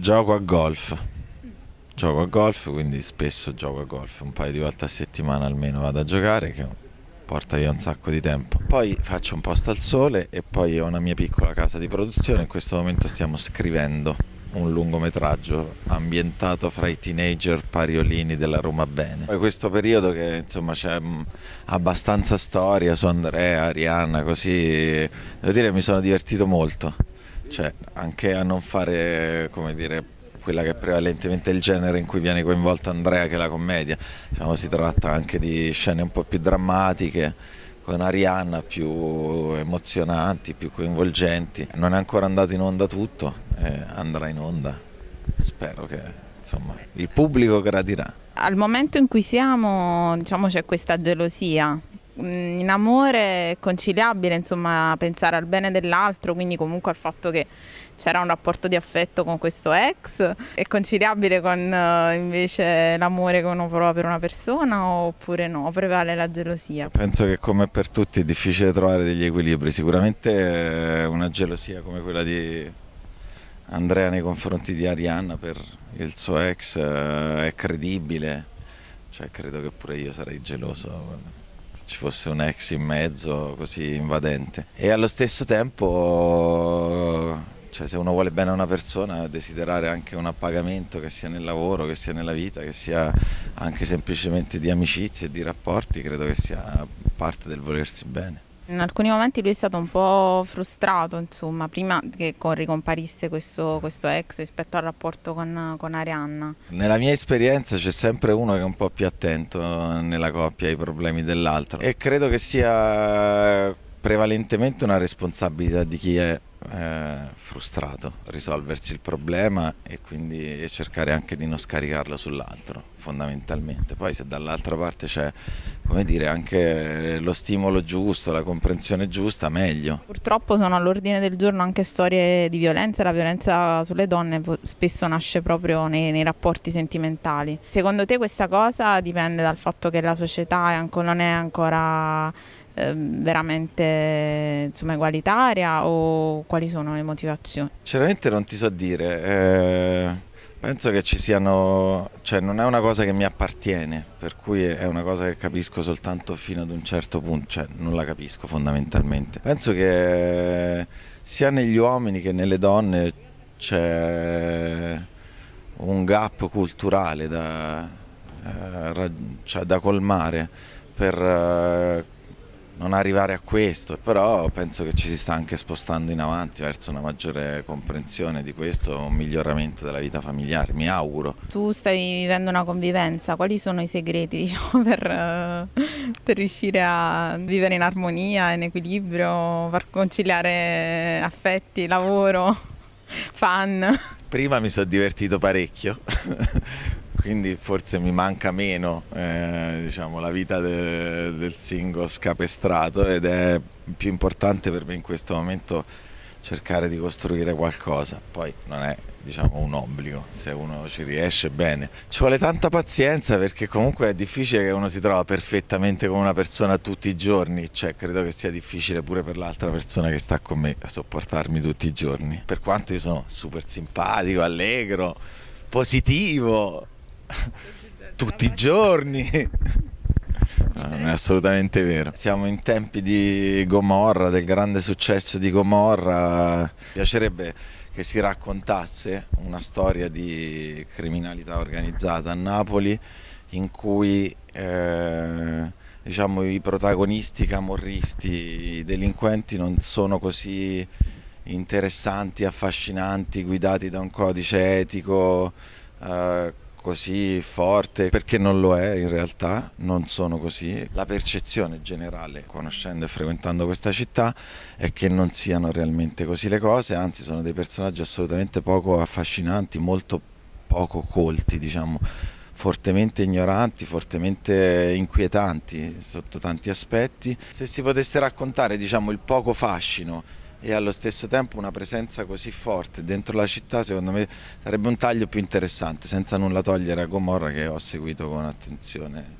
Gioco a golf. Gioco a golf, quindi spesso gioco a golf, un paio di volte a settimana almeno vado a giocare, che porta via un sacco di tempo. Poi faccio un posto al sole e poi ho una mia piccola casa di produzione, in questo momento stiamo scrivendo un lungometraggio ambientato fra i teenager pariolini della Roma Bene. Poi questo periodo che insomma c'è mm, abbastanza storia su Andrea, Arianna, così devo dire mi sono divertito molto cioè, anche a non fare, come dire, quella che è prevalentemente il genere in cui viene coinvolta Andrea che è la commedia, diciamo, si tratta anche di scene un po' più drammatiche, con Arianna più emozionanti, più coinvolgenti. Non è ancora andato in onda tutto, eh, andrà in onda, spero che insomma, il pubblico gradirà. Al momento in cui siamo diciamo, c'è questa gelosia Mm, in amore è conciliabile insomma pensare al bene dell'altro, quindi comunque al fatto che c'era un rapporto di affetto con questo ex, è conciliabile con eh, invece l'amore che uno prova per una persona oppure no, prevale la gelosia? Penso che come per tutti è difficile trovare degli equilibri, sicuramente eh, una gelosia come quella di Andrea nei confronti di Arianna per il suo ex eh, è credibile, cioè credo che pure io sarei geloso ci fosse un ex in mezzo così invadente e allo stesso tempo cioè, se uno vuole bene a una persona desiderare anche un appagamento che sia nel lavoro, che sia nella vita, che sia anche semplicemente di amicizie e di rapporti credo che sia parte del volersi bene. In alcuni momenti lui è stato un po' frustrato, insomma, prima che ricomparisse questo, questo ex rispetto al rapporto con, con Arianna. Nella mia esperienza c'è sempre uno che è un po' più attento nella coppia ai problemi dell'altro e credo che sia prevalentemente una responsabilità di chi è eh, frustrato, risolversi il problema e quindi e cercare anche di non scaricarlo sull'altro fondamentalmente. Poi se dall'altra parte c'è dire, anche lo stimolo giusto, la comprensione giusta, meglio. Purtroppo sono all'ordine del giorno anche storie di violenza, la violenza sulle donne spesso nasce proprio nei, nei rapporti sentimentali. Secondo te questa cosa dipende dal fatto che la società è non è ancora Ehm, veramente insomma, egualitaria o quali sono le motivazioni? Sinceramente non ti so dire, eh, penso che ci siano, cioè non è una cosa che mi appartiene, per cui è una cosa che capisco soltanto fino ad un certo punto, cioè non la capisco fondamentalmente. Penso che sia negli uomini che nelle donne c'è un gap culturale da, eh, cioè da colmare per eh, non arrivare a questo, però penso che ci si sta anche spostando in avanti verso una maggiore comprensione di questo, un miglioramento della vita familiare, mi auguro. Tu stai vivendo una convivenza, quali sono i segreti diciamo, per, eh, per, riuscire a vivere in armonia, in equilibrio, per conciliare affetti, lavoro, fan? Prima mi sono divertito parecchio. quindi forse mi manca meno eh, diciamo, la vita de, del singolo scapestrato ed è più importante per me in questo momento cercare di costruire qualcosa, poi non è diciamo, un obbligo, se uno ci riesce bene. Ci vuole tanta pazienza perché comunque è difficile che uno si trova perfettamente con una persona tutti i giorni, cioè credo che sia difficile pure per l'altra persona che sta con me a sopportarmi tutti i giorni, per quanto io sono super simpatico, allegro, positivo, Tutti i giorni. Non è assolutamente vero. Siamo in tempi di Gomorra, del grande successo di Gomorra. Mi piacerebbe che si raccontasse una storia di criminalità organizzata a Napoli in cui eh, diciamo, i protagonisti camorristi, i delinquenti non sono così interessanti, affascinanti, guidati da un codice etico. Eh, così forte perché non lo è in realtà, non sono così. La percezione generale, conoscendo e frequentando questa città, è che non siano realmente così le cose, anzi sono dei personaggi assolutamente poco affascinanti, molto poco colti, diciamo, fortemente ignoranti, fortemente inquietanti sotto tanti aspetti. Se si potesse raccontare diciamo, il poco fascino e allo stesso tempo una presenza così forte dentro la città secondo me sarebbe un taglio più interessante senza nulla togliere a Gomorra che ho seguito con attenzione.